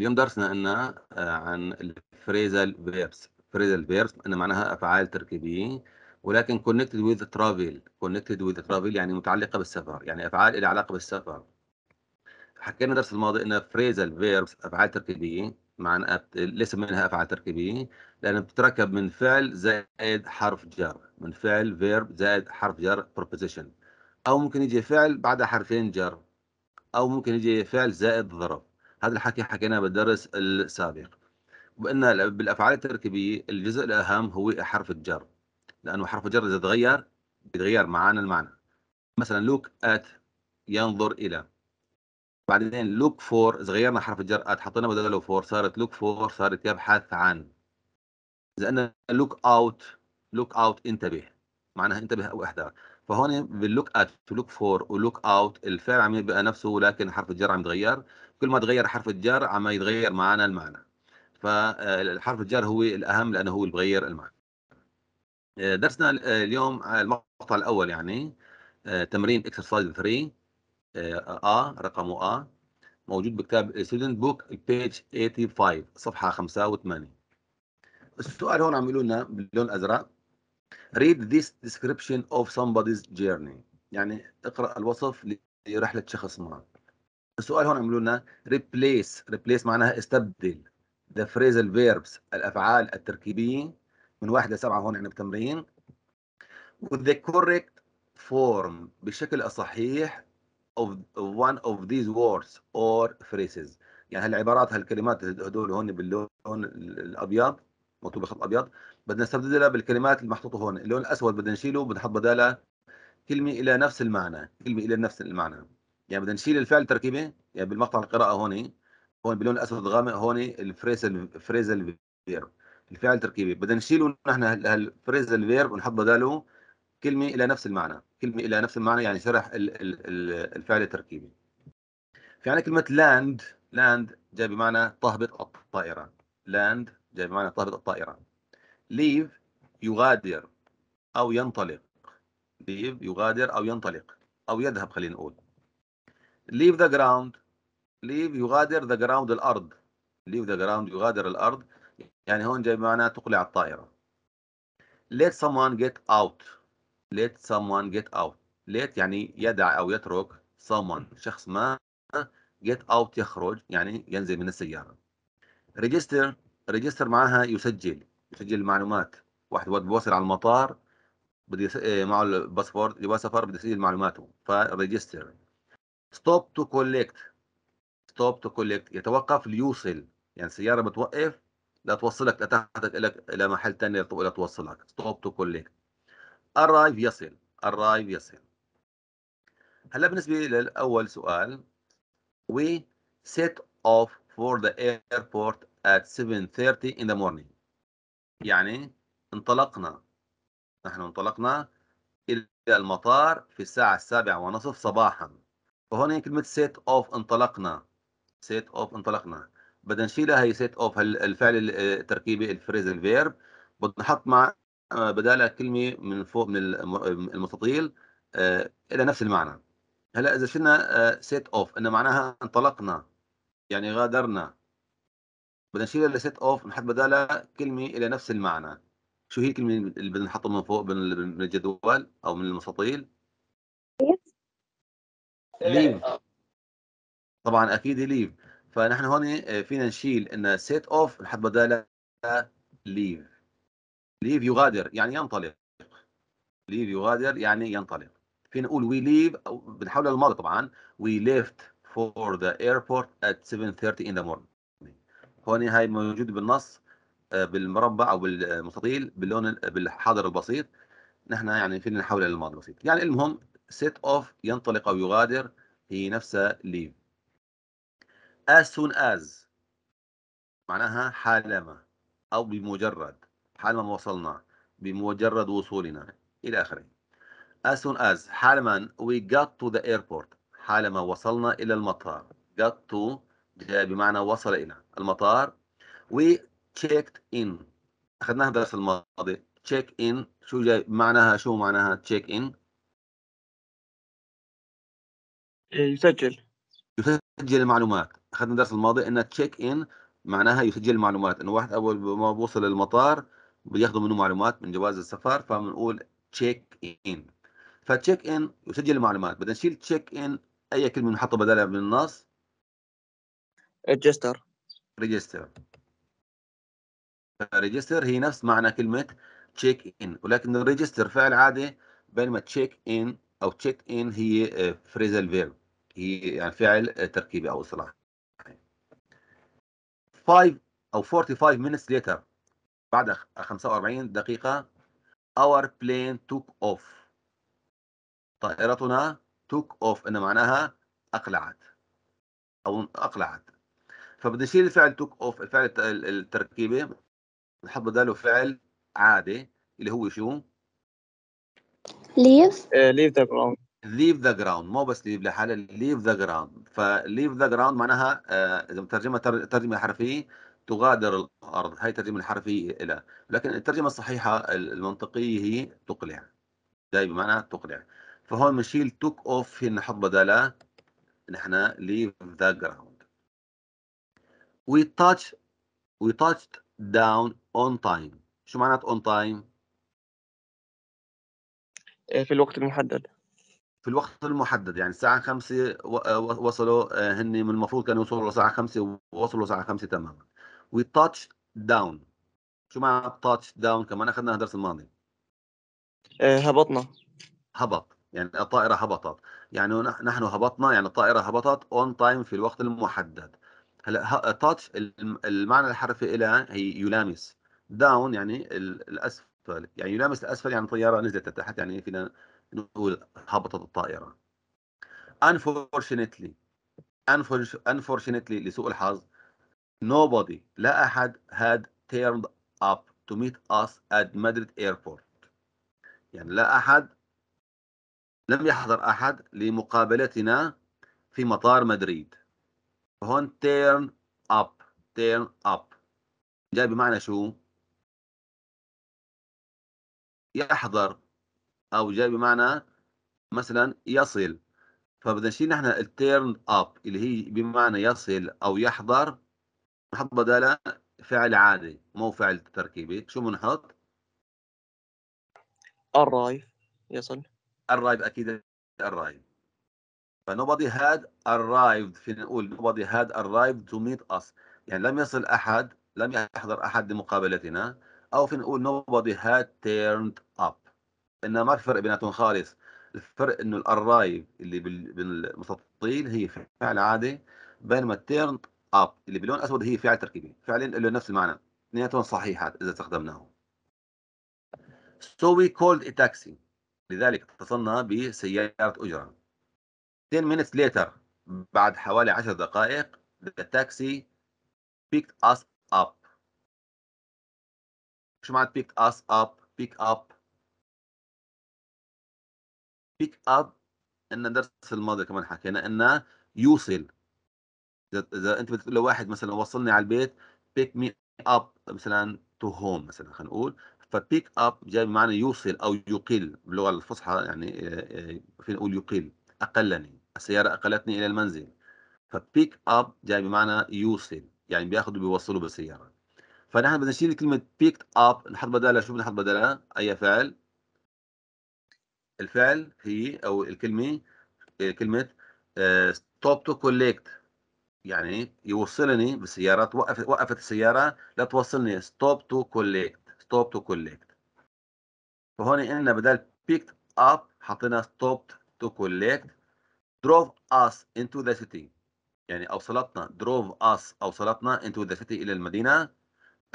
اليوم درسنا ان آه، عن الفريزال فيربس فريزال فيربس ان معناها افعال تركيبيه ولكن كونكتد وذ ترافل كونكتد وذ ترافل يعني متعلقه بالسفر يعني افعال لها علاقه بالسفر حكينا الدرس الماضي ان فريزال فيربس افعال تركيبيه معناها ليس منها افعال تركيبيه لان بتركب من فعل زائد حرف جر من فعل فيرب زائد حرف جر بروبوزيشن او ممكن يجي فعل بعدها حرفين جر او ممكن يجي فعل زائد ظرف هذا الحكي حكيناه بالدرس السابق بأن بالأفعال التركيبية الجزء الأهم هو حرف الجر لأنه حرف الجر إذا تغير بيتغير معانا المعنى مثلا لوك آت ينظر إلى بعدين لوك فور إذا غيرنا حرف الجر آت حطينا بداله فور صارت لوك فور صارت يبحث عن إذا قلنا لوك أوت لوك أوت انتبه معناها انتبه أو احذر فهون باللوك ات لوك فور ولوك اوت الفعل عم يبقى نفسه ولكن حرف الجر عم يتغير كل ما تغير حرف الجر عم يتغير معنا المعنى فالحرف آه، الجر هو الاهم لانه هو اللي بغير المعنى آه، درسنا آه، اليوم المقطع الاول يعني تمرين اكسرسايز 3 ا رقمه ا موجود بكتاب ستودنت بوك البيج 85 صفحه 85 السؤال هون عم يقولوا لنا باللون الازرق read this description of somebody's journey يعني اقرأ الوصف لرحلة شخص ما السؤال هون عملوا لنا replace replace معناها استبدل the phrasal verbs الأفعال التركيبية من واحد لسبعة هون يعني بتمرين with the correct form بالشكل الصحيح of one of these words or phrases يعني هالعبارات هالكلمات هدول هون باللون الأبيض مكتوب بخط ابيض بدنا نستبدلها بالكلمات المحطوطه هون اللون الاسود بدنا نشيله بنحط بدالها بداله كلمه الى نفس المعنى كلمه الى نفس المعنى يعني بدنا نشيل الفعل التركيبي يعني بالمقطع القراءه هون هون باللون الاسود الغامق هون الفريزل فريزل فيرب الفعل التركيبي بدنا نشيله نحن هالفريزل فيرب ونحط بداله كلمه الى نفس المعنى كلمه الى نفس المعنى يعني شرح الفعل التركيبي في عندنا كلمه لاند لاند جاي بمعنى تهبط الطائره لاند جاي بمعنى طارد الطائرة ليف يغادر أو ينطلق ليف يغادر أو ينطلق أو يذهب خلينا نقول ليف ذا جراوند ليف يغادر ذا جراوند الأرض ليف ذا جراوند يغادر الأرض يعني هون جاي بمعنى تقلع الطائرة let someone get out let someone get out let يعني يدع أو يترك someone شخص ما get out يخرج يعني ينزل من السيارة register ريجستر معاها يسجل يسجل المعلومات واحد وقت بوصل على المطار بده آه، معه الباسبورت يبغى سفر بده يسجل معلوماته فريجستر ستوب تو كولكت ستوب تو كولكت يتوقف ليوصل يعني سياره بتوقف لا توصلك لتحتك لك الى محل ثاني لا توصلك ستوب تو كوليكت ارايف يصل ارايف يصل هلا بالنسبه للاول سؤال وي سيت اوف فور ذا ايربورت at 7:30 in the morning يعني انطلقنا نحن انطلقنا إلى المطار في الساعة السابعة ونصف صباحا وهون كلمة set off انطلقنا set off انطلقنا بدنا نشيلها هي set off الفعل التركيبي الفريز فيرب بنحط مع بدالها كلمة من فوق من المستطيل آه، إلى نفس المعنى هلا إذا شلنا آه، set off إن معناها انطلقنا يعني غادرنا بدنا نشيل الست اوف نحط بدالها كلمه الى نفس المعنى شو هي الكلمه اللي بدنا نحطها من فوق من الجدول او من المستطيل ليف آه. طبعا اكيد ليف فنحن هون آه، فينا نشيل ان سيت اوف نحط بدالها ليف ليف يغادر يعني ينطلق ليف يغادر يعني ينطلق فينا نقول وي ليف بنحولها للماضي طبعا وي ليفت فور ذا ايربورت ات 7:30 in the morning هون هاي موجوده بالنص آه، بالمربع او بالمستطيل باللون بالحاضر البسيط نحن يعني فينا نحولها للماضي البسيط يعني المهم set off ينطلق او يغادر هي نفسها leave as soon as معناها حالما او بمجرد حالما وصلنا بمجرد وصولنا الى اخره as soon as حالما we got to the airport حالما وصلنا الى المطار got to بمعنى وصل الى المطار وتشيكت ان اخذناها الدرس الماضي تشيك ان شو جاي معناها شو معناها تشيك ان إيه، يسجل يسجل المعلومات اخذنا الدرس الماضي ان تشيك ان معناها يسجل المعلومات انه واحد اول ما بوصل المطار بياخذوا منه معلومات من جواز السفر فبنقول تشيك ان فتشيك ان يسجل المعلومات بدنا نشيل تشيك ان اي كلمه بنحطها بدلها من النص ريجستر ريجستر ريجستر هي نفس معنى كلمة تشيك ان ولكن الريجستر فعل عادي بينما تشيك ان او تشيك ان هي فريزل آه، فيرب هي يعني فعل آه، تركيبي او إصلاح 5 او 45 minutes later بعد 45 دقيقة our plane took off طائرتنا took off ان معناها اقلعت او اقلعت فبدي اشيل الفعل توك اوف الفعل التركيبه بنحط بداله فعل عادي اللي هو شو؟ ليف ليف ذا جراوند ليف ذا جراوند مو بس ليف لحالها ليف ذا جراوند فليف ذا جراوند معناها آه، اذا بترجمها ترجمه حرفيه تغادر الارض هاي الترجمه الحرفيه لها لكن الترجمه الصحيحه المنطقيه هي تقلع جاي بمعنى تقلع فهون بنشيل took off نحط بدالها نحن ليف ذا جراوند we touch we touched down on time شو معنات on time إيه، في الوقت المحدد في الوقت المحدد يعني الساعة 5 وصلوا آه، هن من المفروض كانوا يوصلوا الساعة 5 ووصلوا الساعة 5 تماما we touch down شو معنى touch down كمان اخذناها درس الماضي إيه، هبطنا هبط يعني الطائرة هبطت يعني نحن هبطنا يعني الطائرة هبطت on time في الوقت المحدد هلا تاتش المعنى الحرفي لها هي يلامس داون يعني الاسفل يعني يلامس الاسفل يعني الطياره نزلت لتحت يعني فينا نقول هبطت الطائره unfortunately unfortunately لسوء الحظ nobody لا احد had turned up to meet us at Madrid airport يعني لا احد لم يحضر احد لمقابلتنا في مطار مدريد هون turn up turn up جاي بمعنى شو؟ يحضر أو جاي بمعنى مثلا يصل فبدنا نشيل نحن التيرن اب اللي هي بمعنى يصل أو يحضر نحط بدالها فعل عادي مو فعل تركيبي شو بنحط؟ arrive يصل الرايف أكيد الراي فنوبادي had arrived فينا نقول nobody had arrived to meet us يعني لم يصل أحد لم يحضر أحد لمقابلتنا أو فينا نقول nobody had turned up إنما ما في فرق بيناتهم خالص الفرق إنه الأرايف اللي بالمستطيل هي فعل عادي بينما تيرند اب اللي باللون الأسود هي فعل تركيبي فعلين له نفس المعنى اثنيناتهم صحيحات إذا استخدمناهم So we called a taxi لذلك اتصلنا بسيارة أجرة 10 minutes later بعد حوالي 10 دقائق the taxi picked us up شو معنى picked us up pick up pick up ان درس الماضي كمان حكينا انه يوصل اذا اذا انت بتقول لواحد مثلا وصلني على البيت pick me up مثلا to home مثلا خلينا نقول فبيك اب جاي بمعنى يوصل او يقل باللغه الفصحى يعني آه، آه، فينا نقول يقل اقلني السيارة أقلتني إلى المنزل فبيك أب جاي بمعنى يوصل يعني بياخدوا بيوصلوا بالسيارة فنحن بدنا نشيل كلمة بيك أب نحط بدالها شو بنحط بدالها أي فعل الفعل هي أو الكلمة آه، كلمة ستوب تو كوليكت يعني يوصلني بالسيارة توقف وقفت السيارة لا توصلني ستوب تو كوليكت ستوب تو كوليكت فهون قلنا بدل بيك أب حطينا ستوب تو كوليكت drove us into the city يعني أوصلتنا drove us أوصلتنا into the city إلى المدينة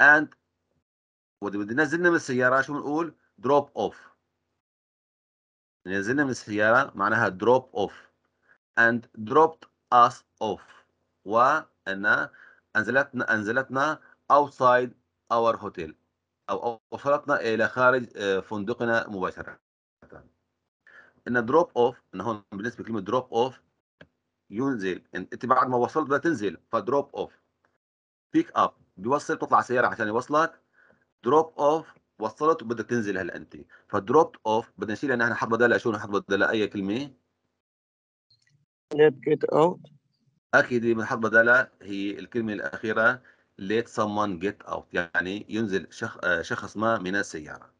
and نزلنا من السيارة شو بنقول drop off نزلنا يعني من السيارة معناها drop off and dropped us off وأن أنزلتنا أنزلتنا outside our hotel أو أوصلتنا إلى خارج آه، فندقنا مباشرة ان دروب اوف ان هون بالنسبه لكلمه دروب اوف ينزل انت بعد ما وصلت بدها تنزل فدروب اوف بيك اب بيوصل بتطلع سياره عشان يوصلك دروب اوف وصلت وبدك تنزل هلا انت فدروب اوف بدنا نشيل نحن حط بدالها شو نحط بدالها اي كلمه ليت جيت اوت اكيد بنحط بدالها هي الكلمه الاخيره ليت someone جيت اوت يعني ينزل آه، شخص ما من السياره